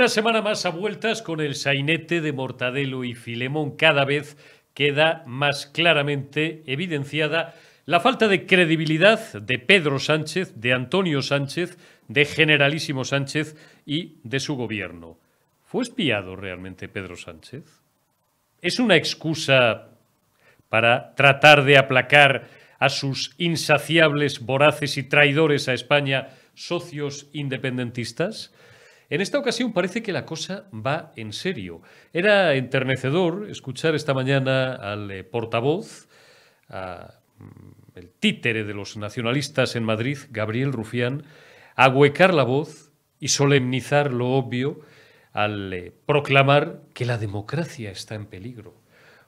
Una semana más a vueltas con el sainete de Mortadelo y Filemón. Cada vez queda más claramente evidenciada la falta de credibilidad de Pedro Sánchez, de Antonio Sánchez, de Generalísimo Sánchez y de su gobierno. ¿Fue espiado realmente Pedro Sánchez? ¿Es una excusa para tratar de aplacar a sus insaciables, voraces y traidores a España socios independentistas? En esta ocasión parece que la cosa va en serio. Era enternecedor escuchar esta mañana al eh, portavoz, a, mm, el títere de los nacionalistas en Madrid, Gabriel Rufián, ahuecar la voz y solemnizar lo obvio al eh, proclamar que la democracia está en peligro.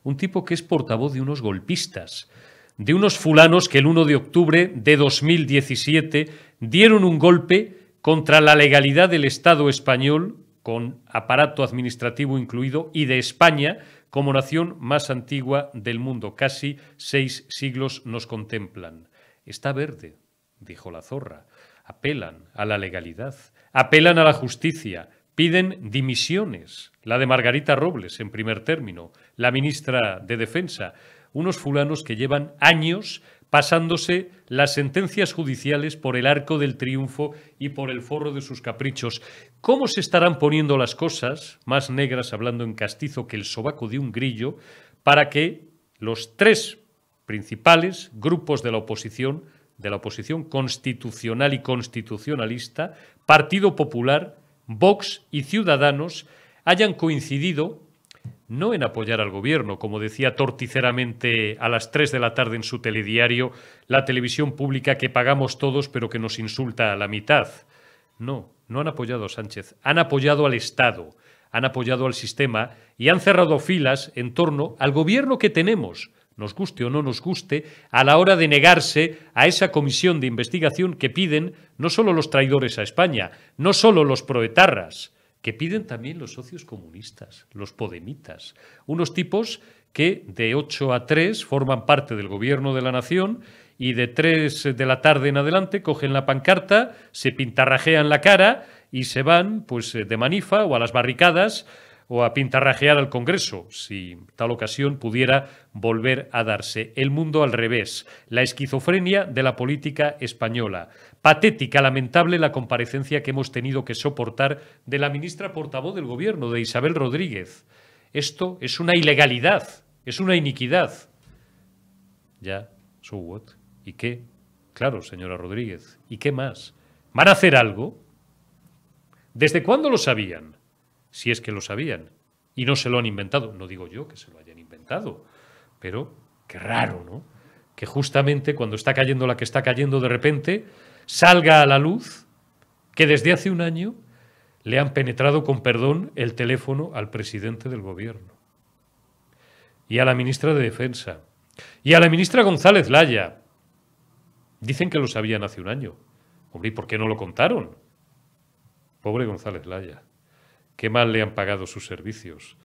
Un tipo que es portavoz de unos golpistas, de unos fulanos que el 1 de octubre de 2017 dieron un golpe contra la legalidad del Estado español, con aparato administrativo incluido, y de España como nación más antigua del mundo. Casi seis siglos nos contemplan. Está verde, dijo la zorra. Apelan a la legalidad, apelan a la justicia, piden dimisiones, la de Margarita Robles en primer término, la ministra de Defensa, unos fulanos que llevan años pasándose las sentencias judiciales por el arco del triunfo y por el forro de sus caprichos. ¿Cómo se estarán poniendo las cosas, más negras hablando en castizo que el sobaco de un grillo, para que los tres principales grupos de la oposición, de la oposición constitucional y constitucionalista, Partido Popular, Vox y Ciudadanos, hayan coincidido no en apoyar al gobierno, como decía torticeramente a las 3 de la tarde en su telediario, la televisión pública que pagamos todos pero que nos insulta a la mitad. No, no han apoyado a Sánchez, han apoyado al Estado, han apoyado al sistema y han cerrado filas en torno al gobierno que tenemos nos guste o no nos guste, a la hora de negarse a esa comisión de investigación que piden no solo los traidores a España, no solo los proetarras, que piden también los socios comunistas, los podemitas, unos tipos que de 8 a 3 forman parte del gobierno de la nación y de 3 de la tarde en adelante cogen la pancarta, se pintarrajean la cara y se van pues eh, de manifa o a las barricadas o a pintarrajear al Congreso, si tal ocasión pudiera volver a darse. El mundo al revés, la esquizofrenia de la política española. Patética, lamentable la comparecencia que hemos tenido que soportar de la ministra portavoz del Gobierno, de Isabel Rodríguez. Esto es una ilegalidad, es una iniquidad. Ya, so what? ¿Y qué? Claro, señora Rodríguez, ¿y qué más? ¿Van a hacer algo? ¿Desde cuándo lo sabían? si es que lo sabían. Y no se lo han inventado. No digo yo que se lo hayan inventado, pero qué raro, ¿no? Que justamente cuando está cayendo la que está cayendo de repente, salga a la luz que desde hace un año le han penetrado con perdón el teléfono al presidente del gobierno y a la ministra de Defensa y a la ministra González Laya. Dicen que lo sabían hace un año. Hombre, ¿y por qué no lo contaron? Pobre González Laya. ¿Qué mal le han pagado sus servicios?